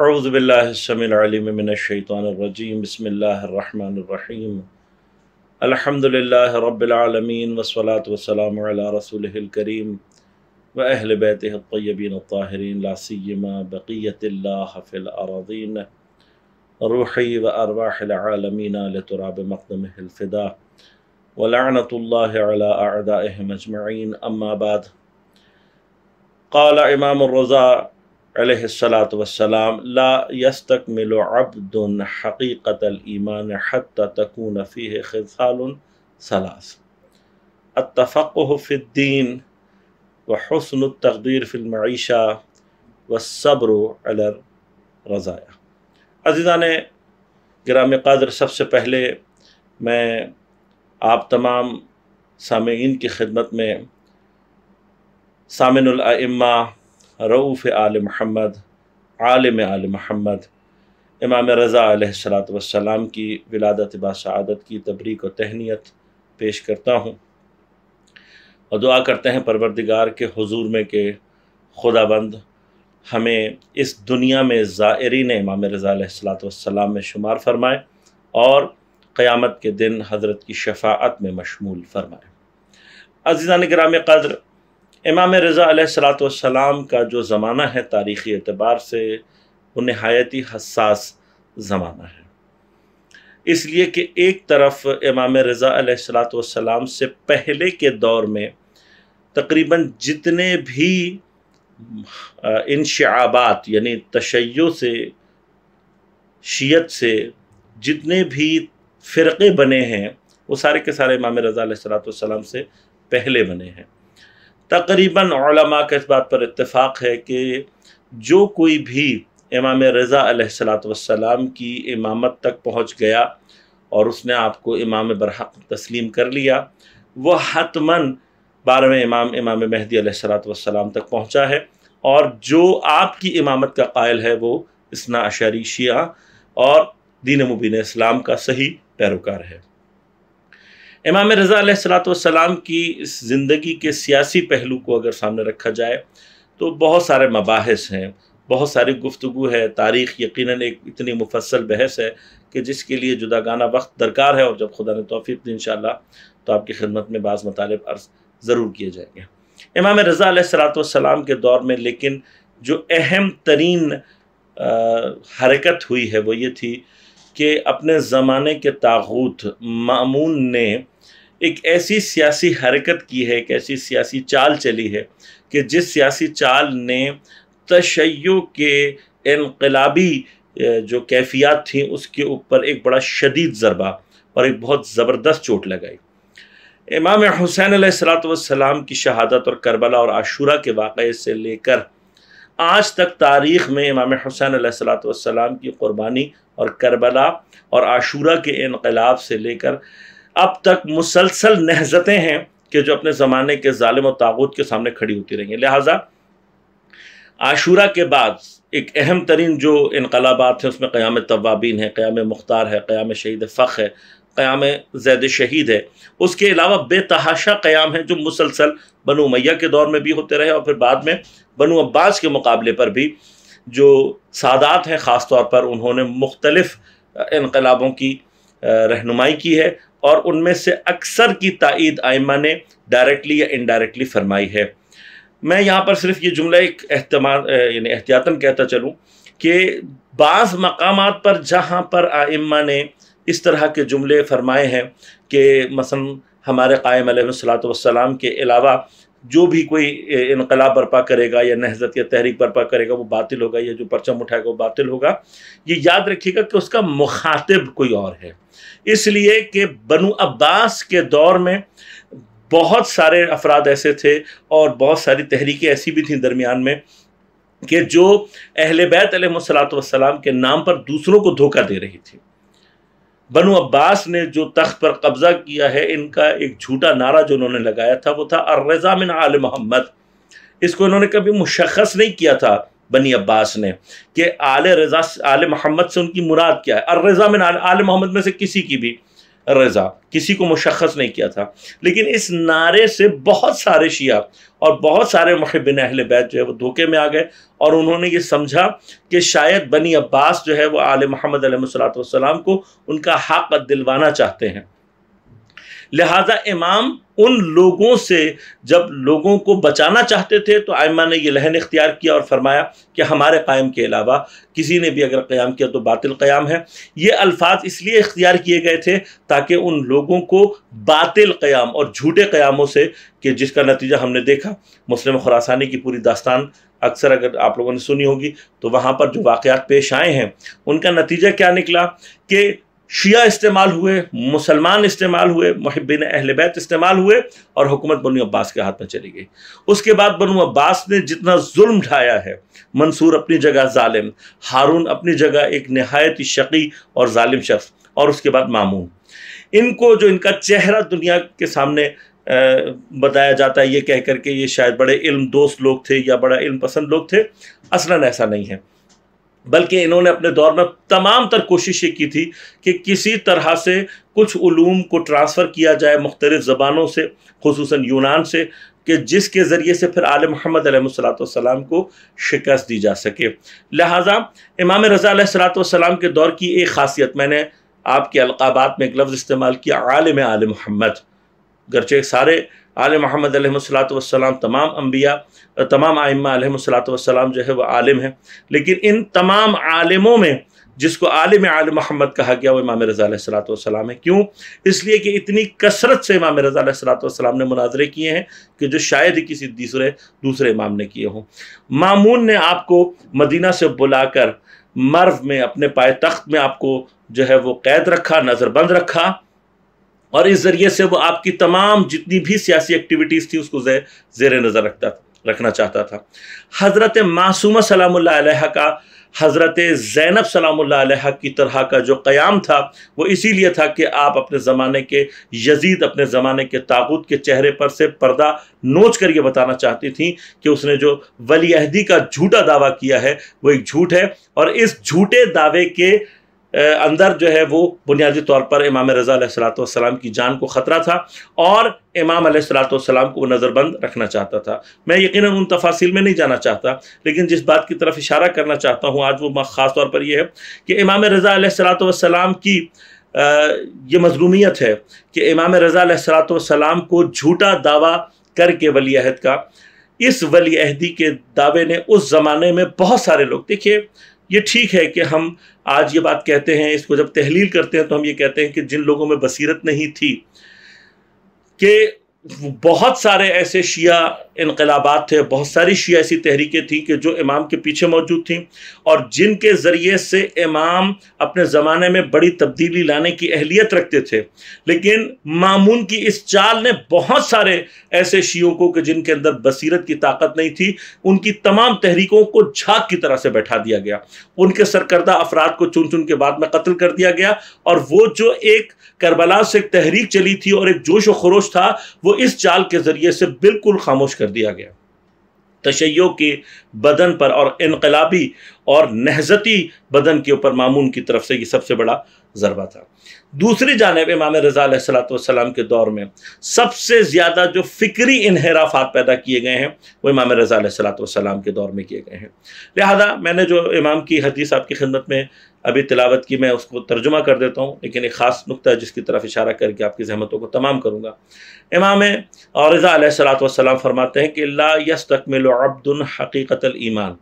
أعوذ بالله السميع العليم من الشيطان الرجيم بسم الله الرحمن الرحيم الحمد لله رب العالمين والصلاة والسلام على رسوله الكريم وأهل بيته الطيبين الطاهرين لا سيما بقية الله في الأراضين روحي وأرواح العالمين لتراب مقدمه الفداء ولعنة الله على أعدائهم أجمعين أما بعد قال إمام الرزاق عليه الصلاة والسلام لا يستكمل عبد حقيقة الإيمان حتى تكون فيه خصال ثلاث التفقه في الدين وحسن التقدير في المعيشة والصبر على الرزايا عزيزان نے گرام قادر سب سے پہلے میں آپ تمام سامعین کی خدمت میں سامن الائمہ रऊफ़ आल महमद आलम आल महमद इमाम रज़ा सलाम की विलादत बासदत की तबरीक व तहनीत पेश करता हूँ और दुआ करते हैं परवरदिगार के हजूर में के खुदाबंद हमें इस दुनिया में ज़ायरीन इमाम रज़ा सलाम में शुमार फरमाए और क़यामत के दिन हज़रत की शफात में मशमूल फरमाए अजीज़ा ग्राम कदर इमाम रज़ा सलाम का जो ज़माना है तारीख़ी अतबार से वो नहायत ही हसास ज़माना है इसलिए कि एक तरफ इमाम रज़ा सलाम से पहले के दौर में तकरीबन जितने भी शबात यानी तशय से शीयत से जितने भी फ़िरक़े बने हैं वो सारे के सारे इमाम रज़ा सलाम से पहले बने हैं तकरीबन के इस बात पर इत्तेफाक है कि जो कोई भी इमाम रज़ा सलाम की इमामत तक पहुँच गया और उसने आपको इमाम बरहक तस्लीम कर लिया वह हतमन बारहवें इमाम इमाम महदी सलाम तक पहुँचा है और जो आपकी इमामत का कायल है वो इसना अशारी शिया और दीन मुबीन इस्लाम का सही पैरोकार है इमाम रज़ा सलातम की इस ज़िंदगी के सियासी पहलू को अगर सामने रखा जाए तो बहुत सारे मबास हैं बहुत सारी गुफ्तु है तारीख़ यकीन एक इतनी मुफसल बहस है कि जिसके लिए जुदा गाना वक्त दरकार है और जब खुदा ने तोफ़ी दी इन तो आपकी खिदमत में बाज़ मतलब अर्ज ज़रूर किए जाएंगे इमाम रज़ा सलातम के दौर में लेकिन जो अहम तरीन हरकत हुई है वो ये थी कि अपने ज़माने के तागूत मामून ने एक ऐसी सियासी हरकत की है एक ऐसी सियासी चाल चली है कि जिस सियासी चाल ने तशैयों के इनकलाबी जो कैफियत थी उसके ऊपर एक बड़ा शदीद ज़रबा और एक बहुत ज़बरदस्त चोट लगाई इमाम हुसैन सलाम की शहादत और करबला और आशूरा के वाक़े से लेकर आज तक तारीख़ में इमाम हुसैन सलाम की क़ुरबानी और करबला और आशूरा के इनकलाब से लेकर अब तक मुसलसल नहजतें हैं कि जो अपने ज़माने के ालिम और ताबूत के सामने खड़ी होती रही हैं लिहाजा आशूरा के बाद एक अहम तरीन जो इनकलाबात हैं उसमें क़्याम तवाबीन है क़्याम मुख्तार है क़्याम शहीद फ़ख है क़्याम जैद शहीद है उसके अलावा बेतहाशा क़्याम है जो मुसलसल बनु मैया के दौर में भी होते रहे और फिर बाद में बनु अब्बास के मुकाबले पर भी जो सादात हैं ख़ास तौर पर उन्होंने मुख्तलफ़ इनकलाबों की रहनुमाई की है और उनमें से अक्सर की तइद आयमा ने डायरेक्टली या इनडायरेक्टली फरमाई है मैं यहाँ पर सिर्फ ये जुमला एक यानी एहतियातन कहता चलूँ कि बाज़ मकाम पर जहाँ पर आइम्मा ने इस तरह के जुमले फरमाए हैं कि मसन हमारे कायम सलात के अलावा जो भी कोई इनकलाब बर्पा करेगा या नहजत या तहरीक बर्पा करेगा वो बातिल होगा या जो परचम उठाएगा वो बातिल होगा ये याद रखिएगा कि उसका मुखातिब कोई और है इसलिए कि बनु अब्बास के दौर में बहुत सारे अफराद ऐसे थे और बहुत सारी तहरीकें ऐसी भी थी दरमियान में कि जो अहल बैत सलाम के नाम पर दूसरों को धोखा दे रही थी बनु अब्बास ने जो तख्त पर कब्जा किया है इनका एक झूठा नारा जो उन्होंने लगाया था वो था अर्रजा मिन आल मोहम्मद इसको इन्होंने कभी मुशखस नहीं किया था बनी अब्बास ने कि आल रजा आल मोहम्मद से उनकी मुराद क्या है अर्रजा मिन आल, आल मोहम्मद में से किसी की भी रजा किसी को मुशखस नहीं किया था लेकिन इस नारे से बहुत सारे शिया और बहुत सारे महबिन अहल बैत जो है वो धोखे में आ गए और उन्होंने ये समझा कि शायद बनी अब्बास जो है वो आल महमद सलाम को उनका हक दिलवाना चाहते हैं लिहाजा इमाम उन लोगों से जब लोगों को बचाना चाहते थे तो आयमा ने यह लहन इख्तियार किया और फरमाया कि हमारे क़ायम के अलावा किसी ने भी अगर क़्याम किया तो बातिल क़्याम है ये अल्फाज इसलिए इख्तियार किए गए थे ताकि उन लोगों को बातिल क़्याम और झूठे क़्यामों से कि जिसका नतीजा हमने देखा मुस्लिम खुरासानी की पूरी दास्तान अक्सर अगर आप लोगों ने सुनी होगी तो वहाँ पर जो वाक़ पेश आए हैं उनका नतीजा क्या निकला कि शिया इस्तेमाल हुए मुसलमान इस्तेमाल हुए महबिन अहल बैत इस्तेमाल हुए और हुकूमत बनु अब्बास के हाथ में चली गई उसके बाद बनु अब्बास ने जितना जुल्म ढाया है मंसूर अपनी जगह ालिम हारून अपनी जगह एक नहायत ही शकी और ालिम शख्स और उसके बाद मामू इनको जो इनका चेहरा दुनिया के सामने बताया जाता है ये कह करके ये शायद बड़े इल्म दोस्त लोग थे या बड़ा इल्म पसंद लोग थे असला ऐसा नहीं है बल्कि इन्होंने अपने दौर में तमाम तर कोशिशें की थी कि किसी तरह से कुछ ूम को ट्रांसफ़र किया जाए मुख्तलिफ़ ज़बानों से खसूस यूनान से कि जिसके ज़रिए से फिर आल महमद सलाम को शिकस्त दी जा सके लिहाजा इमाम रज़ा सलाम के दौर की एक खासियत मैंने आपके अलकाबात में एक लफ्ज़ इस्तेमाल किया आलम आल महमद गरचे सारे आल महमद अलमसलातम तमाम अम्बिया तमाम आइम्मा वसलाम जो है वह आलिम है लेकिन इन तमाम आलमों में जिसको आलम आल महमद कहा गया वो इमाम रज़ा सलाम है क्यों इसलिए कि इतनी कसरत से इमाम रज़ा सलाम ने मुनाजरे किए हैं कि जो शायद ही किसी दूसरे दूसरे इमाम ने किए हों मामून ने आपको मदीना से बुलाकर मर्व में अपने पाए तख्त में आपको जो है वो कैद रखा नज़रबंद रखा और इस ज़रिए से वो आपकी तमाम जितनी भी सियासी एक्टिविटीज़ थी उसको जेर नज़र रखता रखना चाहता था हज़रत मासूमा सलाम का हज़रत ज़ैनब सलाम की तरह का जो क़याम था वो इसीलिए था कि आप अपने ज़माने के यजीद अपने ज़माने के ताबूत के चेहरे पर से पर्दा नोच कर ये बताना चाहती थी कि उसने जो वली का झूठा दावा किया है वो एक झूठ है और इस झूठे दावे के अंदर जो है वो बुनियादी तौर पर इमाम रज़ा सलाम की जान को ख़तरा था और इमाम सलाम को नज़रबंद रखना चाहता था मैं यकीन उन तफासिल में नहीं जाना चाहता लेकिन जिस बात की तरफ इशारा करना चाहता हूँ आज वो ख़ास तौर पर यह है कि इमाम रज़ा सलाम की आ, ये मजलूमियत है कि इमाम रज़ा सलाम को झूठा दावा करके वली अहद का इस वली अहदी के दावे ने उस ज़माने में बहुत सारे लोग देखिए ये ठीक है कि हम आज ये बात कहते हैं इसको जब तहलील करते हैं तो हम ये कहते हैं कि जिन लोगों में बसीरत नहीं थी कि बहुत सारे ऐसे शिया इनकलाबात थे बहुत सारी शिया ऐसी तहरीकें थीं कि जो इमाम के पीछे मौजूद थीं और जिनके ज़रिए से इमाम अपने ज़माने में बड़ी तब्दीली लाने की अहलियत रखते थे लेकिन मामून की इस चाल ने बहुत सारे ऐसे शियों को कि जिनके अंदर बसीरत की ताकत नहीं थी उनकी तमाम तहरीकों को झाक की तरह से बैठा दिया गया उनके सरकर्दा अफराद को चुन चुन के बाद में कत्ल कर दिया गया और वो जो एक करबला से तहरीक चली थी और एक जोश व खरोश था वो वो इस चाल के ज़रिए से बिल्कुल खामोश कर दिया गया तशैयों के बदन पर और इनकलाबी और नहजती बदन के ऊपर मामून की तरफ से ये सबसे बड़ा ज़रबा था दूसरी जानब इमाम रज़ा सलाम के दौर में सबसे ज़्यादा जो फ़िक्री इनहराफात पैदा किए गए हैं वो इमाम रज़ा सलाम के दौर में किए गए हैं लिहाजा मैंने जो इमाम की हदीस आपकी खिदमत में अभी तिलावत की मैं उसको तर्जुमा कर देता हूँ लेकिन एक ख़ास नुकता है जिसकी तरफ इशारा करके आपकी जहमतों को तमाम करूँगा इमाम और रज़ा सलाम फरमाते हैं कि ला यस तकमिल अब्दुल हकीकत ईमान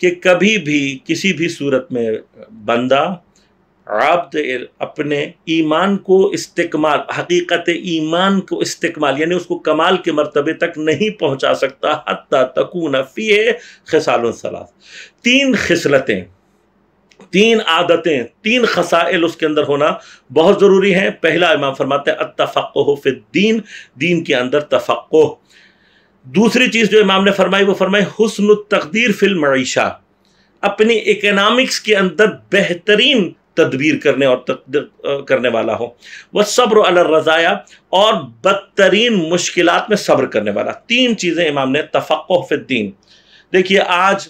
कि कभी भी किसी भी सूरत में बंदा आब्द अपने ईमान को इस्तेमाल हकीकत ईमान को इस्तेमाल यानी उसको कमाल के मरतबे तक नहीं पहुंचा सकता हती नफी फ़ी खसाल सलाफ तीन खसलतें तीन आदतें तीन खसाइल उसके अंदर होना बहुत ज़रूरी है पहला इमाम फरमाते हैं अतफ़ो फिद्दीन दीन के अंदर तफ़ो दूसरी चीज़ जो इमाम ने फरमाई वो फरमाई हुसन तकदीर फिल मीशा अपनी इकनॉमिक्स के अंदर बेहतरीन तदबीर करने और तक, करने वाला हो वह सब्र रज़ाया और बदतरीन मुश्किल में सब्र करने वाला तीन चीज़ें इमाम ने फिद्दीन देखिए आज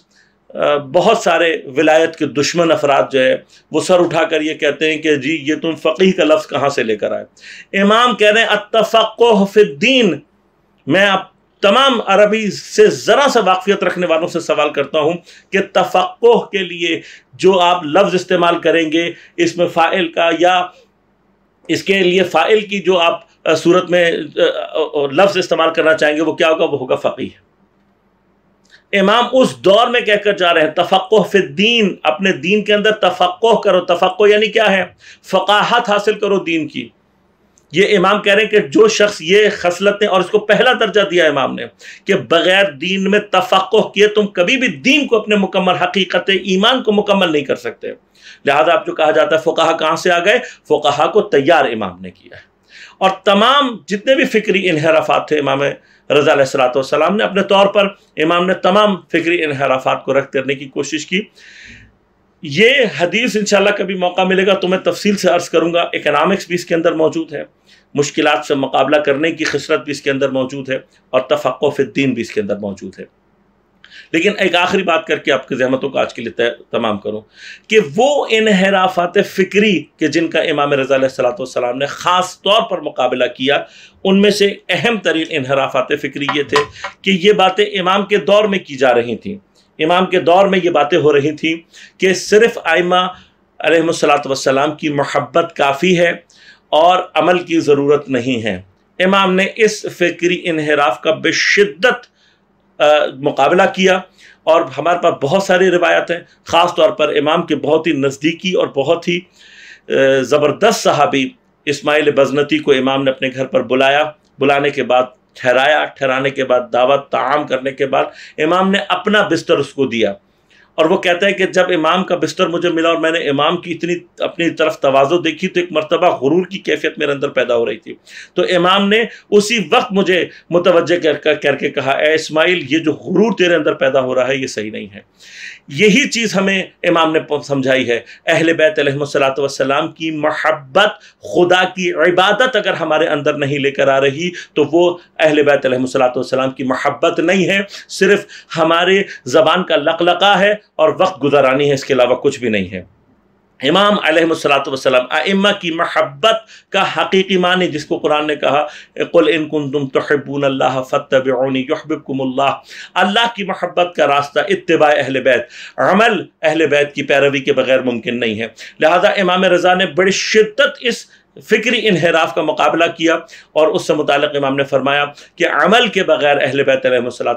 बहुत सारे विलायत के दुश्मन अफराद जो है वो सर उठा कर ये कहते हैं कि जी ये तुम फ़कीह का लफ्ज़ कहाँ से लेकर आए इमाम कह रहे हैं अतफ़क़फ़ीन मैं आप तमाम अरबी से ज़रा सा वाकफियत रखने वालों से सवाल करता हूँ कि तफ़क़ के लिए जो आप लफ्ज़ इस्तेमाल करेंगे इसमें फ़ाइल का या इसके लिए फ़ाइल की जो आप सूरत में लफ्ज़ इस्तेमाल करना चाहेंगे वो क्या होगा वो होगा फ़कीह इमाम उस दौर में कहकर जा रहे हैं तफ़क़ दीन अपने दीन के अंदर तफक् करो तफक् यानी क्या है फ़काहत हासिल करो दीन की ये इमाम कह रहे हैं कि जो शख्स ये खसलतें और इसको पहला दर्जा दिया इमाम ने कि बगैर दीन में तफक़ किए तुम कभी भी दीन को अपने मुकम्मल हकीकत ईमान को मुकम्मल नहीं कर सकते लिहाजा आप जो कहा जाता है फ़ुकाहा कहाँ से आ गए फ़ुकाहा को तैयार इमाम ने किया है और तमाम जितने भी फ़िक्री इनहराफात थे इमाम रज़ा सलात ने अपने तौर पर इमाम ने तमाम फ़िक्री इनहराफात को रख करने की कोशिश की ये हदीस इंशाल्लाह कभी मौका मिलेगा तो मैं तफसील से अर्ज़ करूँगा इकनॉमिक्स भी इसके अंदर मौजूद है मुश्किल से मुकाबला करने की खसरत भी इसके अंदर मौजूद है और तफ़क़फ़ीन भी इसके अंदर मौजूद है लेकिन एक आखिरी बात करके आपकी जहमतों को आज के लिए तमाम करूं कि वो इनहराफात फ़िक्री के जिनका इमाम रज़ा सलाम ने ख़ास तौर पर मुकाबला किया उनमें से अहम तरीन इनहराफात फ़िक्री ये थे कि ये बातें इमाम के दौर में की जा रही थी इमाम के दौर में ये बातें हो रही थी कि सिर्फ आइमा सलाम की महब्बत काफ़ी है और अमल की ज़रूरत नहीं है इमाम ने इस फ़िक्री इनहराफ का बशद्दत मुकाबला किया और हमारे पास बहुत सारी रिवायत हैं ख़ास तौर पर इमाम के बहुत ही नज़दीकी और बहुत ही ज़बरदस्त सहाबी इस्माइल बजनती को इमाम ने अपने घर पर बुलाया बुलाने के बाद ठहराया ठहराने के बाद दावत ताम करने के बाद इमाम ने अपना बिस्तर उसको दिया और वो कहता है कि जब इमाम का बिस्तर मुझे मिला और मैंने इमाम की इतनी अपनी तरफ तोज़ो देखी तो एक मरतबा गुरूर की कैफियत मेरे अंदर पैदा हो रही थी तो इमाम ने उसी वक्त मुझे मुतवजह कर करके कहा ए इसमाइल ये जो गुरूर तेरे अंदर पैदा हो रहा है ये सही नहीं है यही चीज़ हमें इमाम ने समझाई है अहल बैत वसलाम की महब्बत खुदा की इबादत अगर हमारे अंदर नहीं लेकर आ रही तो वो अहल बैत वसलाम की महब्बत नहीं है सिर्फ हमारे ज़बान का लकलका है और वक्त गुजारानी है इसके अलावा कुछ भी नहीं है इमाम अलैहिस्सलाम आइम्मा की महब्बत का हकीकी माने जिसको कुरान ने कहा कुल इन कुन तुम तहबून अल्लाह फ़तबकुमल्ला अल्लाह की महब्बत का रास्ता इतबा अहल बैत अमल अहल बैत की पैरवी के बगैर मुमकिन नहीं है लिहाजा इमाम रज़ा ने बड़ी शिद्दत इस फ़िक्री इनहराफ का मुकाबला किया और उससे मुतल इमाम ने फरमाया कि अमल के बग़ैर अहल बैत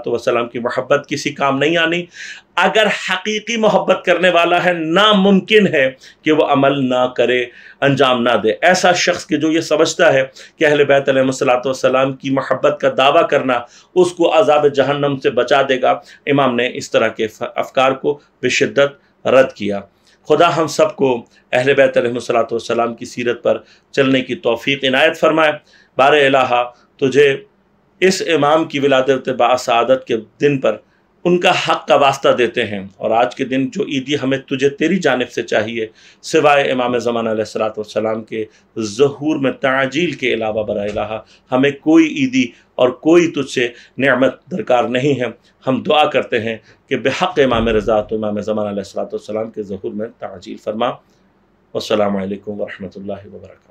वसलाम की मोहब्बत किसी काम नहीं आनी अगर हकीकी मोहब्बत करने वाला है नामुमकिन है कि वह अमल ना करे अंजाम ना दे ऐसा शख्स कि जो ये समझता है कि अहल बैत सलाम की मोहब्बत का दावा करना उसको अजाब जहन्नम से बचा देगा इमाम ने इस तरह के अफकार को बशदत रद्द किया खुदा हम सबको अहल सलाम की सीरत पर चलने की तोफ़ी इनायत फ़रमाए बार अला तुझे इस इमाम की विलादत बासादत के दिन पर उनका हक का वास्ता देते हैं और आज के दिन जो ईदी हमें तुझे तेरी जानब से चाहिए सिवाय इमाम ज़मान सलाम के जहूर में ताजील के अलावा बर हमें कोई ईदी और कोई तुझसे नमत दरकार नहीं है हम दुआ करते हैं कि बेहक इमाम रज़ा तो इमाम ज़मान सलाम के जहूर में ताजील फरमा असल वरहमल वर्क